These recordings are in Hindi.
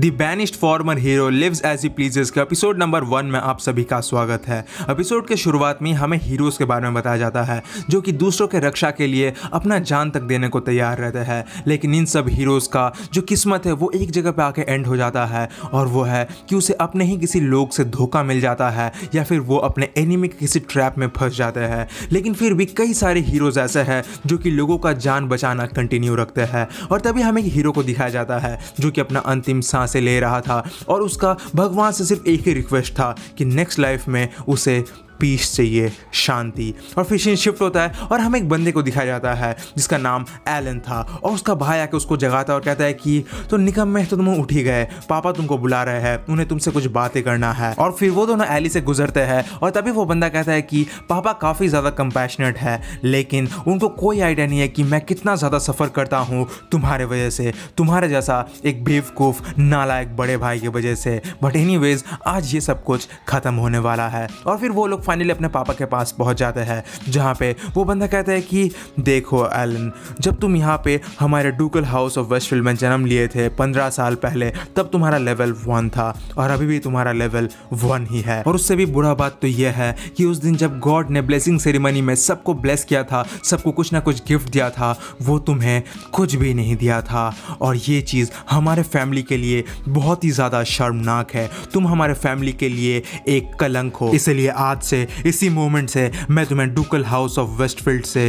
the banished former hero lives as he pleases के एपिसोड नंबर वन में आप सभी का स्वागत है एपिसोड के शुरुआत में हमें हीरोज़ के बारे में बताया जाता है जो कि दूसरों के रक्षा के लिए अपना जान तक देने को तैयार रहते हैं लेकिन इन सब हीरोज़ का जो किस्मत है वो एक जगह पर आके एंड हो जाता है और वो है कि उसे अपने ही किसी लोग से धोखा मिल जाता है या फिर वो अपने एनिमी के किसी ट्रैप में फंस जाते हैं लेकिन फिर भी कई सारे हीरोज़ ऐसे हैं जो कि लोगों का जान बचाना कंटिन्यू रखते हैं और तभी हमें हीरो को दिखाया जाता है जो कि अपना अंतिम सांसें ले रहा था और उसका भगवान से सिर्फ एक ही रिक्वेस्ट था कि नेक्स्ट लाइफ में उसे पीस चाहिए शांति और फिर सीन शिफ्ट होता है और हमें एक बंदे को दिखाया जाता है जिसका नाम एलन था और उसका भाई आके उसको जगाता है और कहता है कि तो निकम में तो तुम उठ ही गए पापा तुमको बुला रहे हैं उन्हें तुमसे कुछ बातें करना है और फिर वो दोनों एली से गुजरते हैं और तभी वो बंदा कहता है कि पापा काफ़ी ज़्यादा कंपैशनेट है लेकिन उनको कोई आइडिया नहीं है कि मैं कितना ज़्यादा सफ़र करता हूँ तुम्हारे वजह से तुम्हारे जैसा एक बेवकूफ़ नालायक बड़े भाई की वजह से बट एनी आज ये सब कुछ ख़त्म होने वाला है और फिर वो लोग फाइनली अपने पापा के पास पहुंच जाता है जहाँ पे वो बंदा कहता है कि देखो एलन जब तुम यहां पे हमारे डूकल हाउस ऑफ वेस्टफील्ड में जन्म लिए थे पंद्रह साल पहले तब तुम्हारा लेवल वन था और अभी भी तुम्हारा लेवल वन ही है और उससे भी बुरा बात तो यह है कि उस दिन जब गॉड ने ब्लेसिंग सेरेमनी में सबको ब्लेस किया था सबको कुछ ना कुछ गिफ्ट दिया था वो तुम्हें कुछ भी नहीं दिया था और ये चीज़ हमारे फैमिली के लिए बहुत ही ज़्यादा शर्मनाक है तुम हमारे फैमिली के लिए एक कलंक हो इसलिए आज से इसी मोमेंट से मैं तुम्हें डुकल हाउस ऑफ वेस्टफील्ड से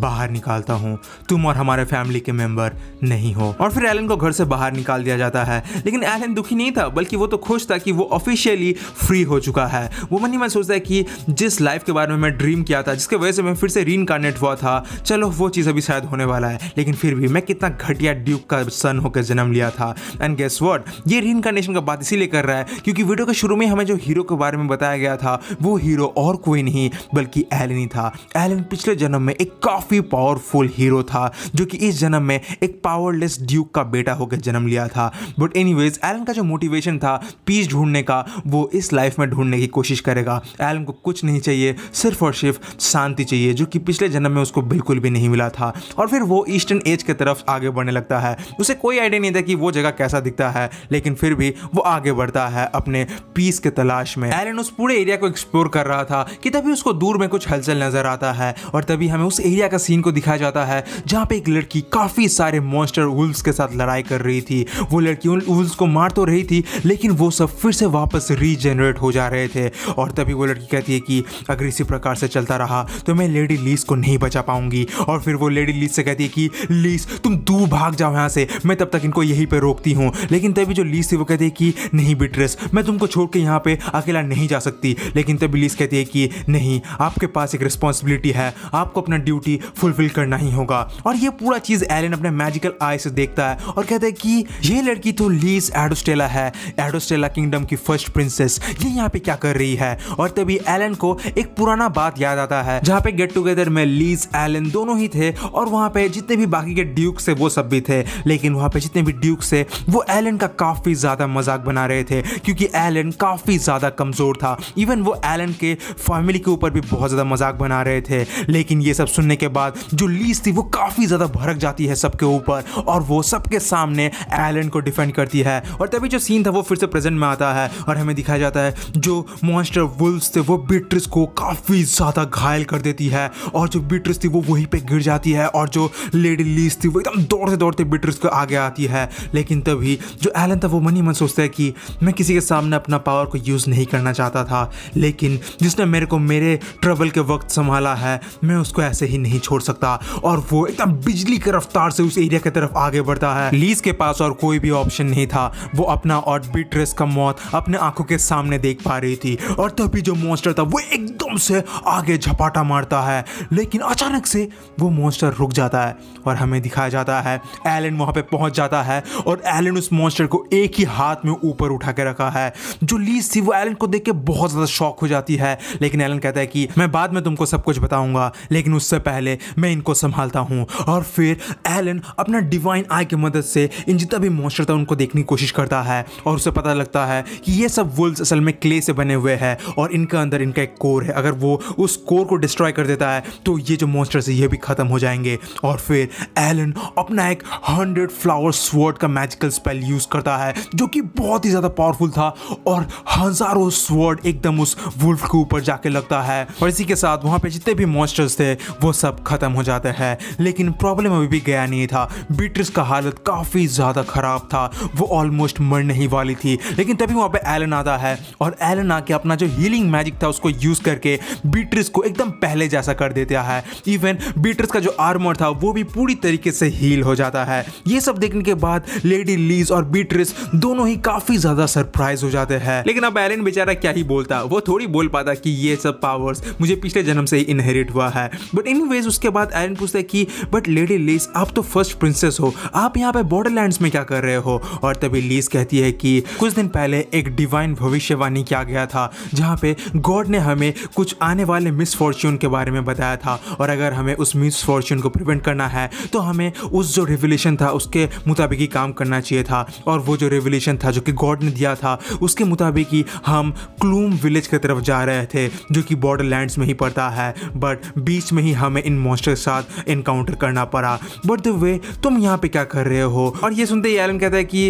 बाहर निकालता हूँ तुम और हमारे फैमिली के मेंबर नहीं हो और फिर एलन को घर से बाहर निकाल दिया जाता है लेकिन एलन दुखी नहीं था बल्कि वो तो खुश था कि वो ऑफिशियली फ्री हो चुका है वो मन ही मन सोचता है कि जिस लाइफ के बारे में मैं ड्रीम किया था जिसके वजह से मैं फिर से री हुआ था चलो वो चीज़ अभी शायद होने वाला है लेकिन फिर भी मैं कितना घटिया ड्यूक का सन होकर जन्म लिया था एंड गेस वॉट ये री का बात इसीलिए कर रहा है क्योंकि वीडियो के शुरू में हमें जो हीरो के बारे में बताया गया था वो हीरो और कोई नहीं बल्कि एलन ही था एलन पिछले जन्म में एक काफ़ी काफ़ी पावरफुल हीरो था जो कि इस जन्म में एक पावरलेस ड्यूक का बेटा होकर जन्म लिया था बट वेज एलन का जो मोटिवेशन था पीस ढूंढने का वो इस लाइफ में ढूंढने की कोशिश करेगा एलन को कुछ नहीं चाहिए सिर्फ और सिर्फ शांति चाहिए जो कि पिछले जन्म में उसको बिल्कुल भी नहीं मिला था और फिर वो ईस्टर्न एज की तरफ आगे बढ़ने लगता है उसे कोई आइडिया नहीं था कि वो जगह कैसा दिखता है लेकिन फिर भी वो आगे बढ़ता है अपने पीस के तलाश में एलन उस पूरे एरिया को एक्सप्लोर कर रहा था कि तभी उसको दूर में कुछ हलचल नजर आता है और तभी हमें उस एरिया का सीन को दिखाया जाता है जहाँ पे एक लड़की काफ़ी सारे मॉन्स्टर वुल्स के साथ लड़ाई कर रही थी वो लड़की उन वुल्स को मार तो रही थी लेकिन वो सब फिर से वापस रीजनरेट हो जा रहे थे और तभी वो लड़की कहती है कि अगर इसी प्रकार से चलता रहा तो मैं लेडी लीस को नहीं बचा पाऊंगी और फिर वो लेडी लीस से कहती है कि लीस तुम दूर भाग जाओ यहाँ से मैं तब तक इनको यहीं पर रोकती हूँ लेकिन तभी जो लीस थी वो कहती है कि नहीं बिट्रेस मैं तुमको छोड़ के यहाँ पर अकेला नहीं जा सकती लेकिन तभी लीस कहती है कि नहीं आपके पास एक रिस्पॉन्सिबिलिटी है आपको अपना ड्यूटी फुलफिल करना ही होगा और ये पूरा चीज़ एलन अपने मैजिकल आई से देखता है और कहता है कि ये लड़की तो लीज एडोस्टेला है एडोस्टेला किंगडम की फर्स्ट प्रिंसेस ये यहाँ पे क्या कर रही है और तभी एलन को एक पुराना बात याद आता है जहाँ पे गेट टुगेदर में लीज एलन दोनों ही थे और वहाँ पे जितने भी बाकी के ड्यूक से वो सब भी थे लेकिन वहाँ पे जितने भी ड्यूक से वो एलन का काफ़ी ज़्यादा मजाक बना रहे थे क्योंकि एलन काफ़ी ज़्यादा कमज़ोर था इवन वो एलन के फैमिली के ऊपर भी बहुत ज़्यादा मजाक बना रहे थे लेकिन ये सब सुनने के बाद जो लीज थी वो काफ़ी ज़्यादा भड़क जाती है सबके ऊपर और वो सबके सामने एलन को डिफेंड करती है और तभी जो सीन था वो फिर से प्रेजेंट में आता है और हमें दिखाया जाता है जो मॉन्स्टर वुल्स थे वो बिट्रिस को काफ़ी ज़्यादा घायल कर देती है और जो बिट्रिस थी वो वहीं पर गिर जाती है और जो लेडी लीज थी वो एकदम दौड़ते दौड़ते बिट्रिस को आगे आती है लेकिन तभी जो एलन था वो मन ही मन सोचता है कि मैं किसी के सामने अपना पावर को यूज़ नहीं करना चाहता था लेकिन जिसने मेरे को मेरे ट्रबल के वक्त संभाला है मैं उसको ऐसे ही नहीं नहीं छोड़ सकता और वो एकदम बिजली की रफ्तार से उस एरिया की तरफ आगे बढ़ता है लीज के पास और कोई भी ऑप्शन नहीं था वो अपना और बीट्रेस का मौत अपने आंखों के सामने देख पा रही थी और तभी जो मॉन्स्टर था वो एकदम से आगे झपाटा मारता है लेकिन अचानक से वो मॉन्स्टर रुक जाता है और हमें दिखाया जाता है एलन वहाँ पे पहुँच जाता है और एलन उस मॉन्स्टर को एक ही हाथ में ऊपर उठा के रखा है जो लीज थी वो एलन को देख के बहुत ज़्यादा शौक हो जाती है लेकिन एलन कहता है कि मैं बाद में तुमको सब कुछ बताऊँगा लेकिन उससे पहले पहले मैं इनको संभालता हूँ और फिर एलन अपना डिवाइन आई की मदद से इन जितना भी मॉस्टर था उनको देखने की कोशिश करता है और उसे पता लगता है कि ये सब वुल्स असल में क्ले से बने हुए हैं और इनके अंदर इनका एक कोर है अगर वो उस कोर को डिस्ट्रॉय कर देता है तो ये जो मॉन्स्टर्स है ये भी ख़त्म हो जाएंगे और फिर एलन अपना एक हंड्रेड फ्लावर स्वर्ड का मैजिकल स्पेल यूज़ करता है जो कि बहुत ही ज़्यादा पावरफुल था और हज़ारों स्वर्ड एकदम उस वुल्फ के ऊपर जाके लगता है और इसी के साथ वहाँ पर जितने भी मॉन्स्टर्स थे वो सब सब खत्म हो जाता है लेकिन प्रॉब्लम अभी भी गया नहीं था बीट्रिस का हालत काफ़ी ज़्यादा ख़राब था वो ऑलमोस्ट मरने ही वाली थी लेकिन तभी वहाँ पे एलन आता है और एलन आके अपना जो हीलिंग मैजिक था उसको यूज़ करके बीट्रिस को एकदम पहले जैसा कर देता है इवन बीट्रिस का जो आर्मर था वो भी पूरी तरीके से हील हो जाता है ये सब देखने के बाद लेडी लीज और बीट्रिस दोनों ही काफ़ी ज़्यादा सरप्राइज हो जाते हैं लेकिन अब एलन बेचारा क्या ही बोलता वो थोड़ी बोल पाता कि ये सब पावर्स मुझे पिछले जन्म से ही इनहेरिट हुआ है बट इन एनीवेज उसके बाद एरन पूछते हैं कि बट लेडी लीस आप तो फर्स्ट प्रिंसेस हो आप यहाँ पे बॉर्डरलैंड्स में क्या कर रहे हो और तभी लीस कहती है कि कुछ दिन पहले एक डिवाइन भविष्यवाणी किया गया था जहाँ पे गॉड ने हमें कुछ आने वाले मिसफॉर्चून के बारे में बताया था और अगर हमें उस मिसफॉर्चून को प्रिवेंट करना है तो हमें उस जो रिवोल्यूशन था उसके मुताबिक ही काम करना चाहिए था और वो जो रेवोल्यूशन था जो कि गॉड ने दिया था उसके मुताबिक ही हम क्लूम विलेज की तरफ जा रहे थे जो कि बॉर्डर में ही पड़ता है बट बीच में ही हमें इन मॉन्स्टर के साथ इनकाउंटर करना पड़ा बट द वे तुम यहाँ पे क्या कर रहे हो और ये सुनते ही एलन कहता है कि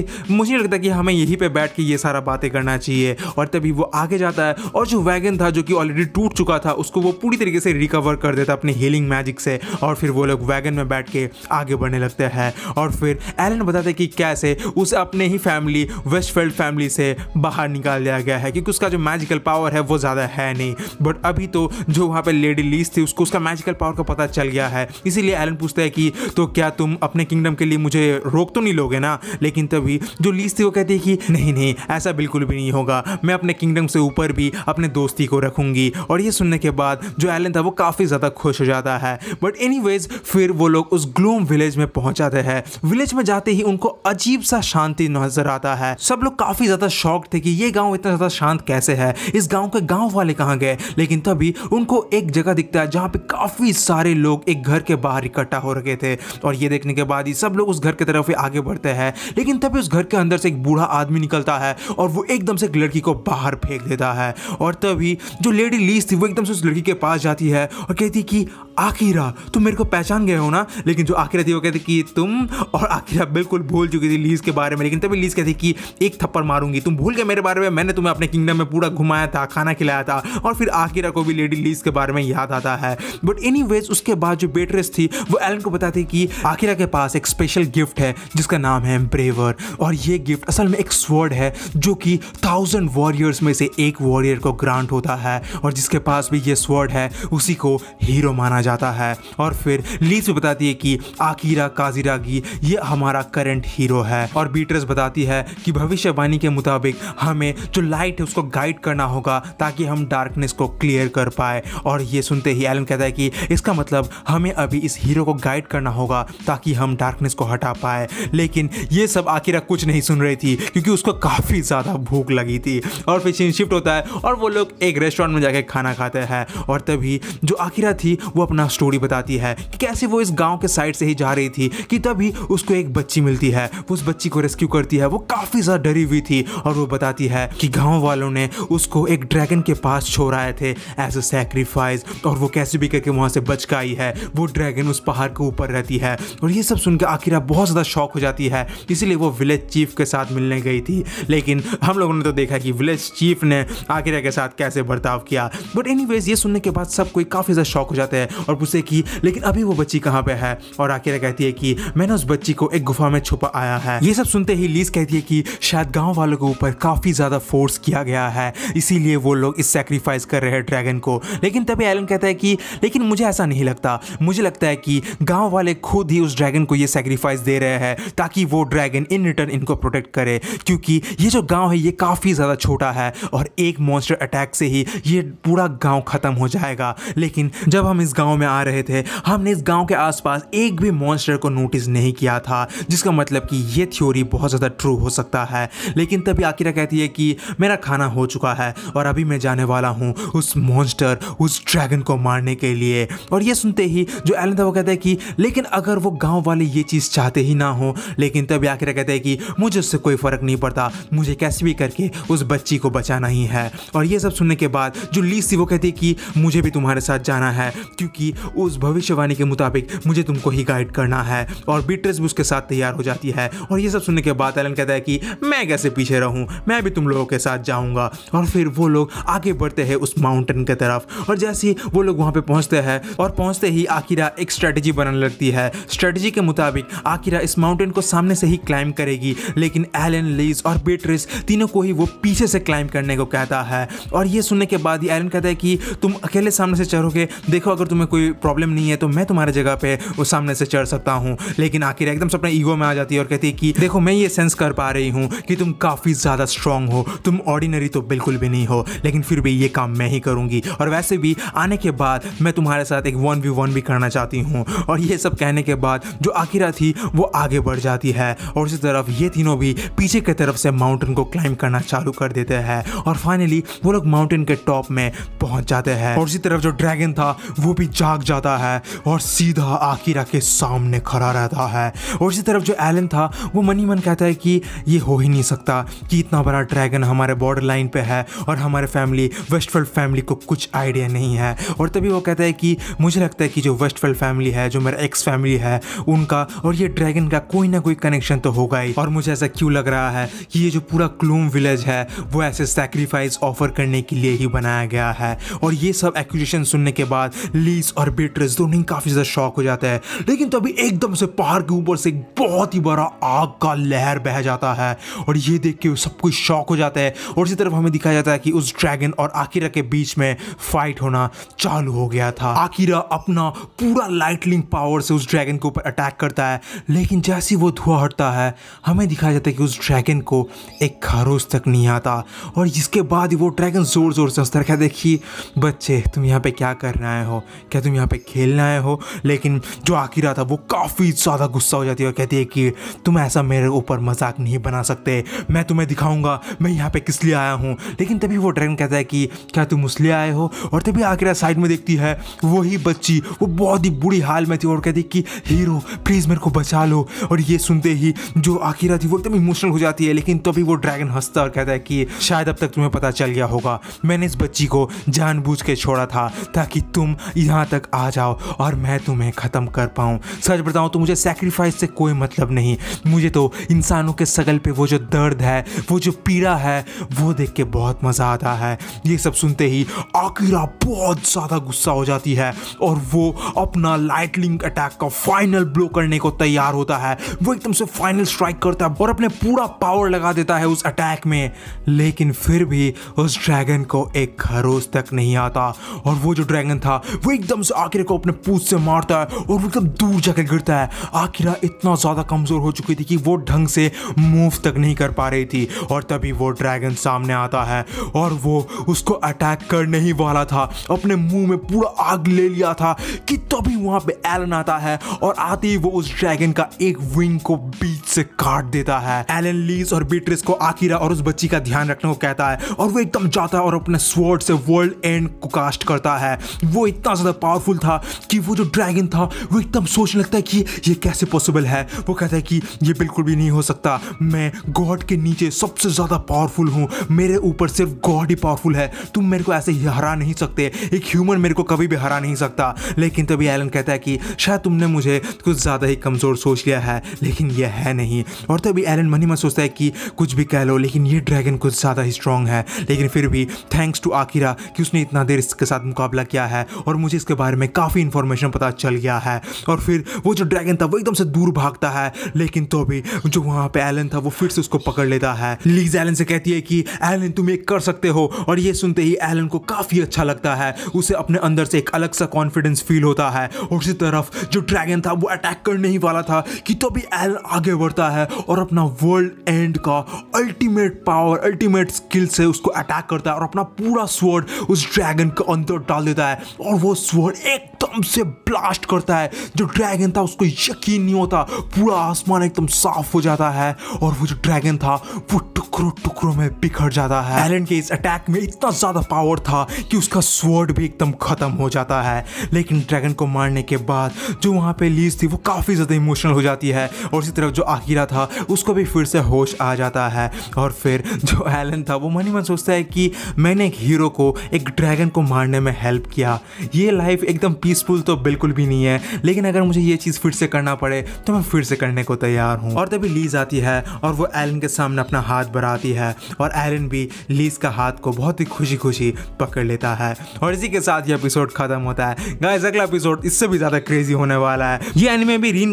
मुझे लगता है कि हमें यहीं पे बैठ के ये सारा बातें करना चाहिए और तभी वो आगे जाता है और जो वैगन था जो कि ऑलरेडी टूट चुका था उसको वो पूरी तरीके से रिकवर कर देता अपने हीलिंग मैजिक से और फिर वो लोग वैगन में बैठ के आगे बढ़ने लगते हैं और फिर एलन बताते हैं कि कैसे उसे अपने ही फैमिली वेस्टफेल्ड फैमिली से बाहर निकाल दिया गया है क्योंकि उसका जो मैजिकल पावर है वो ज़्यादा है नहीं बट अभी तो जो वहाँ पर लेडी लीज थी उसको उसका मैजिकल पावर का पता चल गया है इसीलिए एलन पूछता है कि तो क्या तुम अपने किंगडम के लिए मुझे रोक तो नहीं लोगे ना लेकिन तभी जो लीज थी वो कहती है कि नहीं नहीं ऐसा बिल्कुल भी नहीं होगा मैं अपने किंगडम से ऊपर भी अपने दोस्ती को रखूंगी और ये सुनने के बाद जो एलन था वो काफ़ी ज़्यादा खुश हो जाता है बट एनी फिर वो लोग उस ग्लूम विलेज में पहुंच जाते हैं विलेज में जाते ही उनको अजीब सा शांति नजर आता है सब लोग काफ़ी ज़्यादा शौक थे कि ये गाँव इतना ज़्यादा शांत कैसे है इस गाँव के गाँव वाले कहाँ गए लेकिन तभी उनको एक जगह दिखता है जहाँ पे काफ़ी सारे सारे लोग एक घर के बाहर इकट्ठा हो रखे थे और ये देखने के बाद ही सब लोग उस घर की तरफ आगे बढ़ते हैं लेकिन तभी उस घर के अंदर से एक बूढ़ा आदमी निकलता है और वो एकदम से एक लड़की को बाहर फेंक देता है और तभी जो लेडी लीज थी वो एकदम से उस लड़की के पास जाती है और कहती कि आखिरा तुम मेरे को पहचान गए हो ना लेकिन जो आखिरा थी वो कहती कि तुम और आखिरा बिल्कुल भूल चुकी थी लीज के बारे में लेकिन तभी लीज कहती कि एक थप्पड़ मारूंगी तुम भूल गए मेरे बारे में मैंने तुम्हें अपने किंगडम में पूरा घुमाया था खाना खिलाया था और फिर आखिरा को भी लेडी लीज के बारे में याद आता है बट एनी एनीवेज उसके बाद जो बेटरेस थी वो एलन को बताती कि आकिरा के पास एक स्पेशल गिफ्ट है जिसका नाम है ब्रेवर और ये गिफ्ट असल में एक स्वर्ड है जो कि थाउजेंड वॉरियर्स में से एक वॉरियर को ग्रांट होता है और जिसके पास भी ये स्वर्ड है उसी को हीरो माना जाता है और फिर लीस भी बताती है कि आकिरा काजीरागी ये हमारा करंट हीरो है और बीटरस बताती है कि भविष्यवाणी के मुताबिक हमें जो लाइट है उसको गाइड करना होगा ताकि हम डार्कनेस को क्लियर कर पाए और ये सुनते ही एलन कहता है कि इसका इसका मतलब हमें अभी इस हीरो को गाइड करना होगा ताकि हम डार्कनेस को हटा पाए लेकिन ये सब आखिरा कुछ नहीं सुन रही थी क्योंकि उसको काफ़ी ज़्यादा भूख लगी थी और फिर सीन शिफ्ट होता है और वो लोग एक रेस्टोरेंट में जाकर खाना खाते हैं और तभी जो आखिरा थी वो अपना स्टोरी बताती है कि कैसे वो इस गाँव के साइड से ही जा रही थी कि तभी उसको एक बच्ची मिलती है वो उस बच्ची को रेस्क्यू करती है वो काफ़ी ज़्यादा डरी हुई थी और वो बताती है कि गाँव वालों ने उसको एक ड्रैगन के पास छोड़ आए थे एज अ सेक्रीफाइस और वो कैसे भी करके वहाँ से बच का आई है वो ड्रैगन उस पहाड़ के ऊपर रहती है और ये सब सुनकर आकिरा बहुत ज़्यादा शौक हो जाती है इसीलिए वो विलेज चीफ के साथ मिलने गई थी लेकिन हम लोगों ने तो देखा कि विलेज चीफ ने आकिरा के साथ कैसे बर्ताव किया बट एनी ये सुनने के बाद सब कोई काफ़ी ज़्यादा शौक हो जाते हैं और पूछे कि लेकिन अभी वो बच्ची कहाँ पर है और आकिरा कहती है कि मैंने उस बच्ची को एक गुफा में छुपा आया है ये सब सुनते ही लीज कहती है कि शायद गाँव वालों के ऊपर काफ़ी ज़्यादा फोर्स किया गया है इसीलिए वो लोग इस सेक्रीफाइस कर रहे हैं ड्रैगन को लेकिन तभी एलन कहता है कि लेकिन मुझे ऐसा नहीं लगता मुझे लगता है कि गांव वाले खुद ही उस ड्रैगन को ये सेक्रीफाइस दे रहे हैं ताकि वो ड्रैगन इन रिटर्न इनको प्रोटेक्ट करे क्योंकि ये जो गांव है ये काफ़ी ज़्यादा छोटा है और एक मॉन्स्टर अटैक से ही ये पूरा गांव ख़त्म हो जाएगा लेकिन जब हम इस गाँव में आ रहे थे हमने इस गाँव के आसपास एक भी मॉन्स्टर को नोटिस नहीं किया था जिसका मतलब कि ये थ्योरी बहुत ज़्यादा ट्रू हो सकता है लेकिन तभी आकिरा कहती है कि मेरा खाना हो चुका है और अभी मैं जाने वाला हूँ उस मॉन्स्टर उस ड्रैगन को मारने के लिए और और ये सुनते ही जो एलन था वो कहता है कि लेकिन अगर वो गांव वाले ये चीज़ चाहते ही ना हो लेकिन तब आखिर कहते हैं कि मुझे उससे कोई फ़र्क नहीं पड़ता मुझे कैसे भी करके उस बच्ची को बचाना ही है और ये सब सुनने के बाद जो लीस थी वो कहती है कि मुझे भी तुम्हारे साथ जाना है क्योंकि उस भविष्यवाणी के मुताबिक मुझे तुमको ही गाइड करना है और बीट्रेस भी उसके साथ तैयार हो जाती है और ये सब सुनने के बाद एलन कहता है कि मैं कैसे पीछे रहूँ मैं भी तुम लोगों के साथ जाऊँगा और फिर वो लोग आगे बढ़ते हैं उस माउंटेन की तरफ और जैसे ही वो लोग वहाँ पर पहुँचते हैं और पहुंचते ही आकिरा एक स्ट्रेटजी बनाने लगती है स्ट्रेटजी के मुताबिक आकिरा इस माउंटेन को सामने से ही क्लाइंब करेगी लेकिन एलन लीज और बेट्रिस तीनों को ही वो पीछे से क्लाइंब करने को कहता है और ये सुनने के बाद ही एलन कहता है कि तुम अकेले सामने से चढ़ोगे देखो अगर तुम्हें कोई प्रॉब्लम नहीं है तो मैं तुम्हारी जगह पे वो सामने से चढ़ सकता हूँ लेकिन आकिरा एकदम से अपने ईगो में आ जाती है और कहती है कि देखो मैं ये सेंस कर पा रही हूँ कि तुम काफ़ी ज़्यादा स्ट्रांग हो तुम ऑर्डिनरी तो बिल्कुल भी नहीं हो लेकिन फिर भी ये काम मैं ही करूँगी और वैसे भी आने के बाद मैं तुम्हारे साथ एक वन वी वन भी करना चाहती हूँ और ये सब कहने के बाद जो आखिरा थी वो आगे बढ़ जाती है और उसी तरफ ये तीनों भी पीछे की तरफ से माउंटेन को क्लाइंब करना चालू कर देते हैं और फाइनली वो लोग माउंटेन के टॉप में पहुंच जाते हैं और उसी तरफ जो ड्रैगन था वो भी जाग जाता है और सीधा आखिरा के सामने खड़ा रहता है और उसी तरफ जो एलन था वो मनी मन कहता है कि ये हो ही नहीं सकता कि इतना बड़ा ड्रैगन हमारे बॉर्डर लाइन पे है और हमारे फैमिली वेस्टफल्ड फैमिली को कुछ आइडिया नहीं है और तभी वो कहता है कि मुझे मुझे लगता है कि जो वेस्टफेल फैमिली है जो मेरा एक्स फैमिली है उनका और ये ड्रैगन का कोई ना कोई कनेक्शन तो होगा ही और मुझे ऐसा क्यों लग रहा है कि ये जो पूरा क्लोम विलेज है वो ऐसे सेक्रीफाइस ऑफर करने के लिए ही बनाया गया है और ये सब एक्विजिशन सुनने के बाद लीस और बेटरस दोनों ही काफ़ी ज़्यादा शौक हो जाते हैं लेकिन तभी तो एकदम से पहाड़ के ऊपर से एक बहुत ही बड़ा आग का लहर बह जाता है और ये देख के सब कुछ शौक हो जाता है और इसी तरफ हमें दिखाया जाता है कि उस ड्रैगन और आकिरा के बीच में फाइट होना चालू हो गया था आकिरा अपना पूरा लाइटलिंग पावर से उस ड्रैगन के ऊपर अटैक करता है लेकिन जैसे वो धुआं हटता है हमें दिखाया जाता है कि उस ड्रैगन को एक खरोच तक नहीं आता और इसके बाद वो ड्रैगन ज़ोर ज़ोर से हंसता रखा देखिए बच्चे तुम यहाँ पे क्या करने आए हो क्या तुम यहाँ पे खेलने आए हो लेकिन जो आकिरा था वो काफ़ी ज़्यादा गुस्सा हो जाती है और कहती है कि तुम ऐसा मेरे ऊपर मजाक नहीं बना सकते मैं तुम्हें दिखाऊंगा मैं यहाँ पे किस लिए आया हूँ लेकिन तभी वो ड्रैगन कहता है कि क्या तुम उस लिए आए हो और तभी आकिरा साइड में देखती है वही बच्ची वो बहुत ही बुरी हाल में थी और कहती कि हीरो प्लीज़ मेरे को बचा लो और ये सुनते ही जो आखिरा थी वो एकदम इमोशनल हो जाती है लेकिन तभी वो ड्रैगन हंसता और कहता है कि शायद अब तक तुम्हें पता चल गया होगा मैंने इस बच्ची को जानबूझ के छोड़ा था ताकि तुम यहाँ तक आ जाओ और मैं तुम्हें ख़त्म कर पाऊँ सच बताऊँ तो मुझे सेक्रीफाइस से कोई मतलब नहीं मुझे तो इंसानों के सगल पे वो जो दर्द है वो जो पीड़ा है वो देख के बहुत मज़ा आता है ये सब सुनते ही आकिरा बहुत ज़्यादा गुस्सा हो जाती है और वो अपना लाइटलिंग अटैक का फाइनल ब्लो करने को तैयार होता है वो एकदम से फाइनल स्ट्राइक करता है और अपने पूरा पावर लगा देता है उस अटैक में लेकिन फिर भी उस ड्रैगन को एक खरोज तक नहीं आता और वो जो ड्रैगन था वो एकदम से आखिर को अपने पूछ से मारता है और वो एकदम दूर जाकर गिरता है आखिरा इतना ज़्यादा कमज़ोर हो चुकी थी कि वो ढंग से मूव तक नहीं कर पा रही थी और तभी वो ड्रैगन सामने आता है और वो उसको अटैक करने ही वाला था अपने मुंह में पूरा आग ले लिया दिया था कि तभी वहां पे एलन आता है और आते ही वो उस ड्रैगन का एक विंग को बीच से काट देता है एलन लीज और बीट्रिस को आकिरा और उस बच्ची का ध्यान रखने को कहता है और वो एकदम जाता है और अपने स्वर्ड से वर्ल्ड एंड को कास्ट करता है वो इतना ज़्यादा पावरफुल था कि वो जो ड्रैगन था वो एकदम सोचने लगता है कि ये कैसे पॉसिबल है वो कहता है कि ये बिल्कुल भी नहीं हो सकता मैं गॉड के नीचे सबसे ज़्यादा पावरफुल हूँ मेरे ऊपर सिर्फ गॉड ही पावरफुल है तुम मेरे को ऐसे ही हरा नहीं सकते एक ह्यूमन मेरे को कभी भी हरा नहीं सकता सकता लेकिन तभी एलन कहता है कि शायद तुमने मुझे कुछ ज़्यादा ही कमज़ोर सोच लिया है लेकिन यह है नहीं और तभी एलन मनी में सोचता है कि कुछ भी कह लो लेकिन ये ड्रैगन कुछ ज़्यादा ही स्ट्रांग है लेकिन फिर भी थैंक्स टू आखिरा कि उसने इतना देर इसके साथ मुकाबला किया है और मुझे इसके बारे में काफ़ी इन्फॉर्मेशन पता चल गया है और फिर वो जो ड्रैगन था वो एकदम से दूर भागता है लेकिन तो भी जो वहाँ पे एलन था वो फिर से उसको पकड़ लेता है लीज एलन से कहती है कि एलन तुम ये कर सकते हो और ये सुनते ही एलन को काफ़ी अच्छा लगता है उसे अपने अंदर से एक अलग सा कॉन्फिडेंस फील होता है और उसी तरफ जो ड्रैगन था वो अटैक करने ही वाला था कि तभी तो एल आगे बढ़ता है और अपना वर्ल्ड एंड का अल्टीमेट पावर अल्टीमेट स्किल से उसको अटैक करता है और अपना पूरा स्वर्ड उस ड्रैगन के अंदर डाल देता है और वो स्वर्ड एकदम से ब्लास्ट करता है जो ड्रैगन था उसको यकीन नहीं होता पूरा आसमान एकदम साफ हो जाता है और वो जो ड्रैगन था वो टुकड़ों टुकड़ों में बिखर जाता है एलन के इस अटैक में इतना ज़्यादा पावर था कि उसका स्वर्ड भी एकदम ख़त्म हो जाता है लेकिन ड्रैगन को मारने के बाद जो वहाँ पे लीज थी वो काफ़ी ज़्यादा इमोशनल हो जाती है और इसी तरफ जो आखिरा था उसको भी फिर से होश आ जाता है और फिर जो एलन था वो मन ही मन सोचता है कि मैंने एक हीरो को एक ड्रैगन को मारने में हेल्प किया ये लाइफ एकदम पीसफुल तो बिल्कुल भी नहीं है लेकिन अगर मुझे ये चीज़ फिर से करना पड़े तो मैं फिर से करने को तैयार हूँ और तभी लीज आती है और वो एलन के सामने अपना हाथ बढ़ाती है और एलन भी लीज का हाथ को बहुत ही खुशी खुशी पकड़ लेता है और इसी के साथ ये एपिसोड ख़त्म होता है गाइस अगला एपिसोड इससे भी ज्यादा क्रेजी होने वाला है ये एनिमे भी री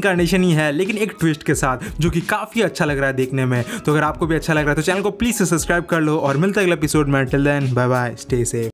ही है लेकिन एक ट्विस्ट के साथ जो कि काफी अच्छा लग रहा है देखने में तो अगर आपको भी अच्छा लग रहा है तो चैनल को प्लीज सब्सक्राइब कर लो और है अगला एपिसोड में till then bye bye stay safe